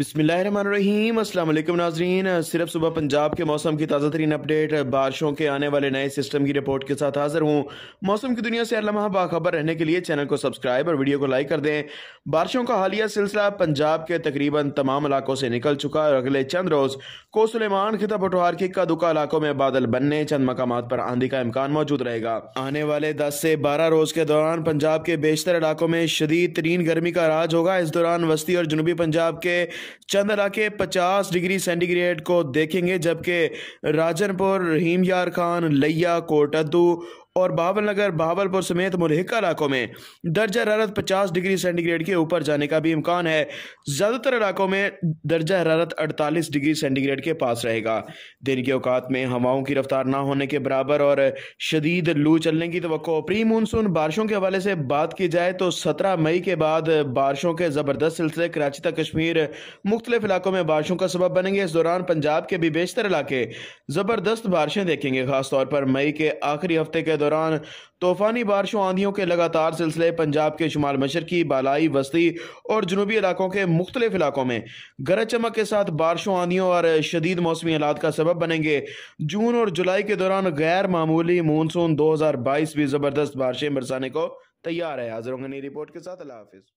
अस्सलाम वालेकुम नाजरीन सिर्फ सुबह पंजाब के मौसम की ताज़ा तरीन अपडेट बारिशों के आने वाले नए सिस्टम की रिपोर्ट के साथ हाजिर हूँ मौसम की दुनिया से अल्लाह बाखबर रहने के लिए चैनल को सब्सक्राइब और वीडियो को लाइक कर दें बारिशों का हालिया सिलसिला पंजाब के तकरीबन तमाम इलाकों से निकल चुका और अगले चंद रोज़ को सलेमान खिता पटवार के कदुका इलाकों में बादल बनने चंद मकाम पर आंधी का इम्कान मौजूद रहेगा आने वाले दस से बारह रोज़ के दौरान पंजाब के बेशतर इलाकों में शदीद तरीन गर्मी का राज होगा इस दौरान वस्ती और जनूबी पंजाब के चंद इलाके पचास डिग्री सेंटीग्रेड को देखेंगे जबकि राजनपुर रहीम यार खान लैया कोटद्दू और बहावल नगर बहावलपुर समेत मुलहिका इलाकों में दर्जा हरारत 50 डिग्री सेंटीग्रेड के ऊपर जाने का भी इम्कान है ज़्यादातर इलाकों में दर्जा हरारत 48 डिग्री सेंटीग्रेड के पास रहेगा दिन के अवकात में हवाओं की रफ्तार ना होने के बराबर और शदीद लू चलने की तो प्री मानसून बारिशों के हवाले से बात की जाए तो सत्रह मई के बाद बारिशों के ज़बरदस्त सिलसिले कराची तक कश्मीर मुख्तलिफ इलाकों में बारिशों का सबब बनेंगे इस दौरान पंजाब के भी बेशतर इलाके ज़बरदस्त बारिशें देखेंगे खासतौर पर मई के आखिरी हफ्ते के दौरान तूफ़ानी बारिशों आंधियों के लगातार सिलसिले पंजाब के शुमाल मशरकी बालाई वस्ती और जनूबी इलाकों के मुख्तलिफ इलाकों में गरज चमक के साथ बारिशों आंधियों और शदीद मौसमी हालात का सबब बनेंगे जून और जुलाई के दौरान गैर मामूली मानसून दो हज़ार बाईस भी ज़बरदस्त बारिशें बरसाने को तैयार है हाजिर होंगे नई रिपोर्ट के साथ अल्लाह हाफिज़